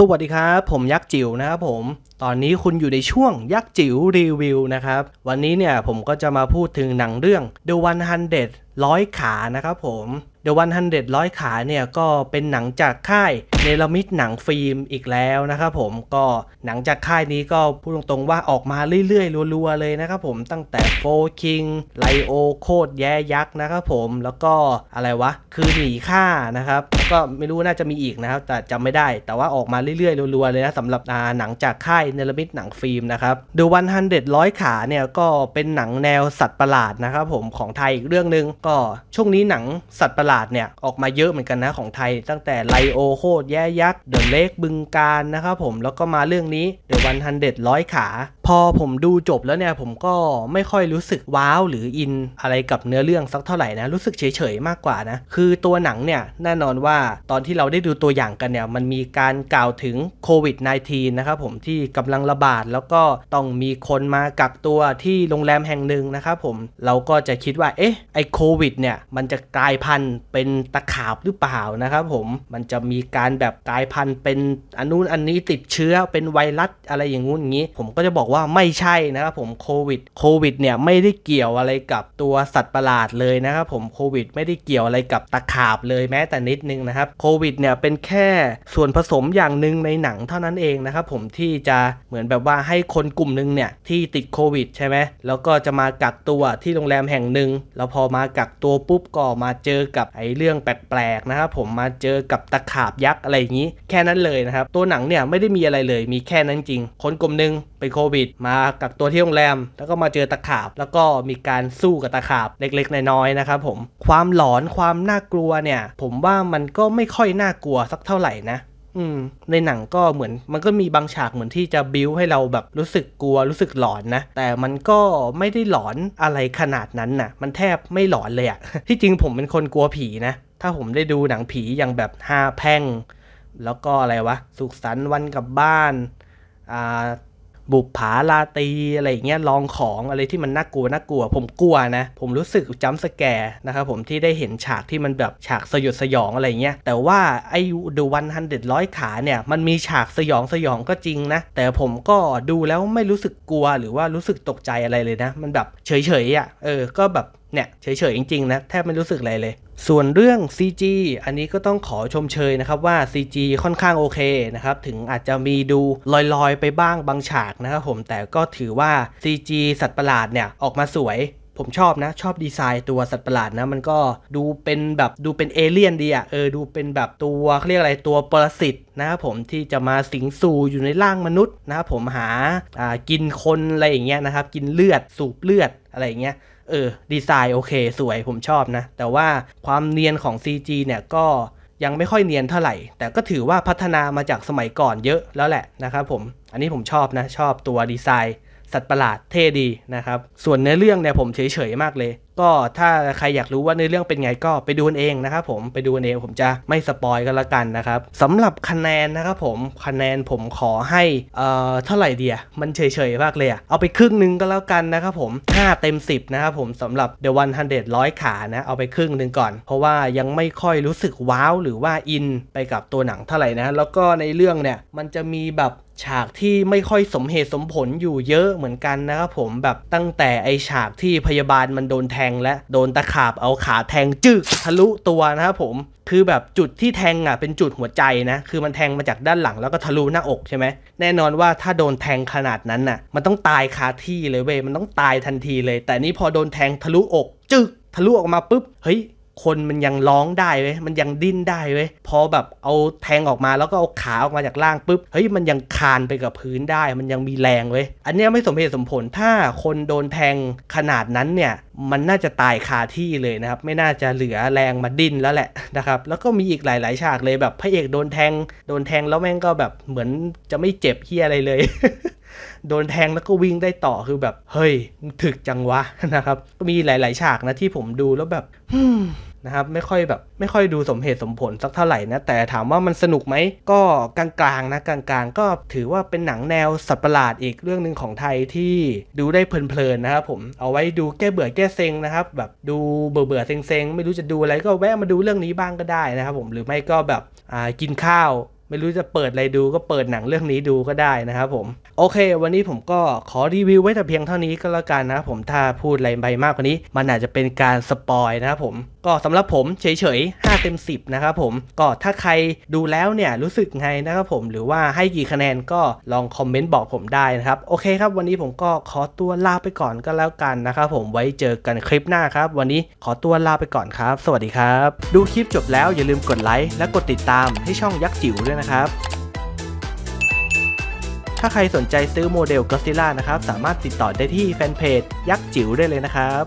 สวัสดีครับ ผมยักษ์จิ๋วนะครับผมตอนนี้คุณอยู่ในช่วงยักษ์จิ๋วรีวิวนะครับ วันนี้เนี่ยผมก็จะมาพูดถึงหนังเรื่อง The 100ร้อยขานะครับผม The 100ร้อยขาเนี่ยก็เป็นหนังจากค่ายเนลมิดหนังฟิล์มอีกแล้วนะครับผมก็หนังจากค่ายนี้ก็พูดตรงๆว่าออกมาเรื่อยๆ รัวๆเลยนะครับผมตั้งแต่โฟคิงไลโอโคดแย่ยักษ์นะครับผมแล้วก็อะไรวะ คือหนีฆ่านะครับ ก็ไม่รู้น่าจะมีอีกนะครับแต่จำไม่ได้ แต่ว่าออกมาเรื่อยๆรัวๆเลยนะสำหรับหนังจากค่ายเนรมิตหนังฟิล์มนะครับดวันฮันเดดร้อยขาเนี่ยก็เป็นหนังแนวสัตว์ประหลาดนะครับผมของไทยอีกเรื่องหนึ่งก็ช่วงนี้หนังสัตว์ประหลาดเนี่ย ออกมาเยอะเหมือนกันนะของไทยตั้งแต่ไลโอโคดแย่ยักษ์เดอะเลกบึงการนะครับผมแล้วก็มาเรื่องนี้เดวันฮันเดดร้อยขาพอผมดูจบแล้วเนี่ยผมก็ไม่ค่อยรู้สึกว้าวหรืออินอะไรกับเนื้อเรื่องสักเท่าไหร่ นะ รู้สึกเฉยๆ มากกว่านะ คือตัวหนังเนี่ยแน่นอนว่าตอนที่เราได้ดูตัวอย่างกันเนี่ย มันมีการกล่าวถึงโควิด -19 นะครับผมที่กำลังระบาดแล้วก็ต้องมีคนมากักตัวที่โรงแรมแห่งหนึ่งนะครับผมเราก็จะคิดว่าเอ๊ะไอโควิดเนี่ยมันจะกลายพันธุ์เป็นตะขาบหรือเปล่านะครับผมมันจะมีการแบบกลายพันธุ์เป็นอนุนอันนี้ติดเชื้อเป็นไวรัสอะไรอย่างงู้นอย่างนี้ผมก็จะบอกว่าว่าไม่ใช่นะครับผมโควิดโควิดเนี่ยไม่ได้เกี่ยวอะไรกับตัวสัตว์ประหลาดเลยนะครับผมโควิด ไม่ได้เกี่ยวอะไรกับตะขาบเลยแม้แต่นิดนึงนะครับโควิดเนี่ยเป็นแค่ส่วนผสมอย่างหนึ่งในหนังเท่านั้นเองนะครับผมที่จะเหมือนแบบว่าให้คนกลุ่มหนึ่งเนี่ยที่ติดโควิดใช่ไหมแล้วก็จะมากักตัวที่โรงแรมแห่งหนึ่งแล้วพอมากักตัวปุ๊บก็มาเจอกับไอ้เรื่องแปลกๆนะครับผมมาเจอกับตะขาบยักษ์อะไรอย่างนี้ แค่นั้นเลยนะครับตัวหนังเนี่ยไม่ได้มีอะไรเลยมีแค่นั้นจริง คนกลุ่มหนึ่งเป็นโควิดดมากักตัวที่โรงแรมแล้วก็มาเจอตะขาบ แล้วก็มีการสู้กับตะขาบเล็ก ๆ น้อยๆนะครับผมความหลอนความน่ากลัวเนี่ย ผมว่ามันก็ไม่ค่อยน่ากลัวสักเท่าไหร่นะในหนังก็เหมือนมันก็มีบางฉากเหมือนที่จะบิ้วให้เราแบบรู้สึกกลัวรู้สึกหลอนนะ แต่มันก็ไม่ได้หลอนอะไรขนาดนั้นนะ่ะมันแทบไม่หลอนเลยอะที่จริงผมเป็นคนกลัวผีนะถ้าผมได้ดูหนังผีอย่างแบบห้าแพ่ง แล้วก็อะไรวะสุขสันต์วันกลับบ้านอ่าบุปผาลาตีอะไรอย่างเงี้ยลองของอะไรที่มันน่ากลัวน่ากลัวผมกลัวนะผมรู้สึกจัมสแกร์นะครับผมที่ได้เห็นฉากที่มันแบบฉากสยดสยองอะไรเงี้ยแต่ว่าไอ้ดูวันฮันเด็ดร้อยขาเนี่ยมันมีฉากสยองสยองก็จริงนะ แต่ผมก็ดูแล้วไม่รู้สึกกลัว หรือว่ารู้สึกตกใจอะไรเลยนะ มันแบบเฉยเฉยอ่ะเออก็แบบเนี่ยเฉยๆจริงๆนะแทบไม่รู้สึกอะไรเลย ส่วนเรื่อง CG อันนี้ก็ต้องขอชมเชยนะครับว่า CG ค่อนข้างโอเคนะครับถึงอาจจะมีดูลอยๆ ไปบ้างบางฉากนะครับผมแต่ก็ถือว่า CG สัตว์ประหลาดเนี่ยออกมาสวย ผมชอบนะ ชอบดีไซน์ตัวสัตว์ประหลาดนะมันก็ดูเป็นแบบ ดูเป็นเอเลี่ยนดีอะเออดูเป็นแบบตัวเขาเรียกอะไรตัวปรสิตนะครับผมที่จะมาสิงสู่อยู่ในร่างมนุษย์นะครับผมหาากินคนอะไรอย่างเงี้ยนะครับกินเลือดสูบเลือดอะไรอย่างเงี้ยเออ ดีไซน์โอเค สวยผมชอบนะ แต่ว่าความเนียนของ CG เนี่ยก็ยังไม่ค่อยเนียนเท่าไหร่ แต่ก็ถือว่าพัฒนามาจากสมัยก่อนเยอะแล้วแหละนะครับผม อันนี้ผมชอบนะ ชอบตัวดีไซน์ สัตว์ประหลาดเท่ดีนะครับ ส่วนเนื้อเรื่องเนี่ยผมเฉยๆมากเลยก็ถ้าใครอยากรู้ว่าในเรื่องเป็นไงก็ไปดูเองนะครับผมไปดูเอง ผมจะไม่สปอยกันละกันนะครับสำหรับคะแนนนะครับผมคะแนนผมขอให้เอ่อเท่าไหร่เดียมันเฉยๆมากเลยอะเอาไปครึ่งหนึ่งก็แล้วกันนะครับผม5เต็ม 10นะครับผมสำหรับ The 100 100ขานะเอาไปครึ่งหนึ่งก่อน เพราะว่ายังไม่ค่อยรู้สึกว้าวหรือว่าอิน ไปกับตัวหนังเท่าไหร่นะแล้วก็ในเรื่องเนี่ย มันจะมีแบบฉากที่ไม่ค่อยสมเหตุสมผลอยู่เยอะเหมือนกันนะครับผมแบบตั้งแต่ไอฉากที่พยาบาลมันโดนแทงและโดนตะขาบเอาขาแทงจึกทะลุตัวนะครับผม คือแบบจุดที่แทงอ่ะเป็นจุดหัวใจนะคือมันแทงมาจากด้านหลังแล้วก็ทะลุหน้าอกใช่ไหมแน่นอนว่าถ้าโดนแทงขนาดนั้นน่ะ มันต้องตายคาที่เลยเว้ยมันต้องตายทันทีเลย แต่นี้พอโดนแทงทะลุอก จึกทะลุออกมาปุ๊บเฮ้ยคนมันยังร้องได้เว้ย มันยังดิ้นได้เว้ย พอแบบเอาแทงออกมาแล้วก็เอาขาออกมาจากล่างปุ๊บ เฮ้ย มันยังคานไปกับพื้นได้ มันยังมีแรงเว้ย อันนี้ไม่สมเหตุสมผล ถ้า คนโดนแทงขนาดนั้นเนี่ย มันน่าจะตายคาที่เลยนะครับ ไม่น่าจะเหลือแรงมาดิ้นแล้วแหละนะครับ แล้วก็มีอีกหลาย ๆ ฉากเลยแบบพระเอกโดนแทง โดนแทงแล้วแม่งก็แบบเหมือนจะไม่เจ็บเฮียอะไรเลย โดนแทงแล้วก็วิ่งได้ต่อ คือแบบ เฮ้ย ถึกจังวะนะครับก็มีหลาย ๆ ฉากนะที่ผมดูแล้วแบบนะครับไม่ค่อยแบบไม่ค่อยดูสมเหตุสมผลสักเท่าไหร่นะแต่ถามว่ามันสนุกไหมก็กลางๆนะกลางๆก็ถือว่าเป็นหนังแนวสัตว์ประหลาดอีกเรื่องหนึ่งของไทยที่ดูได้เพลินๆนะครับผมเอาไว้ดูแก้เบื่อแก้เซ็งนะครับแบบดูเบื่อเบื่อเซ็งๆ ไม่รู้จะดูอะไรก็แวะมาดูเรื่องนี้บ้างก็ได้นะครับผมหรือไม่ก็แบบกินข้าว ไม่รู้จะเปิดอะไรดูก็เปิดหนังเรื่องนี้ดูก็ได้นะครับผมโอเควันนี้ผมก็ขอรีวิวไว้แต่เพียงเท่านี้ก็แล้วกันนะครับผมถ้าพูดอะไรไปมากกว่านี้มันอาจจะเป็นการสปอยนะครับผมก็สำหรับผมเฉยๆ 5 เต็ม 10 นะครับผม ก็ถ้าใครดูแล้วเนี่ยรู้สึกไงนะครับผม หรือว่าให้กี่คะแนนก็ลองคอมเมนต์บอกผมได้นะครับ โอเคครับ วันนี้ผมก็ขอตัวลาไปก่อนก็แล้วกันนะครับผม ไว้เจอกันคลิปหน้าครับ วันนี้ขอตัวลาไปก่อนครับ สวัสดีครับ ดูคลิปจบแล้วอย่าลืมกดไลค์และกดติดตาม ให้ช่องยักษ์จิ๋วด้วยนะครับ ถ้าใครสนใจซื้อโมเดลก็ซิล่านะครับสามารถติดต่อได้ที่แฟนเพจยักษ์จิ๋วได้เลยนะครับ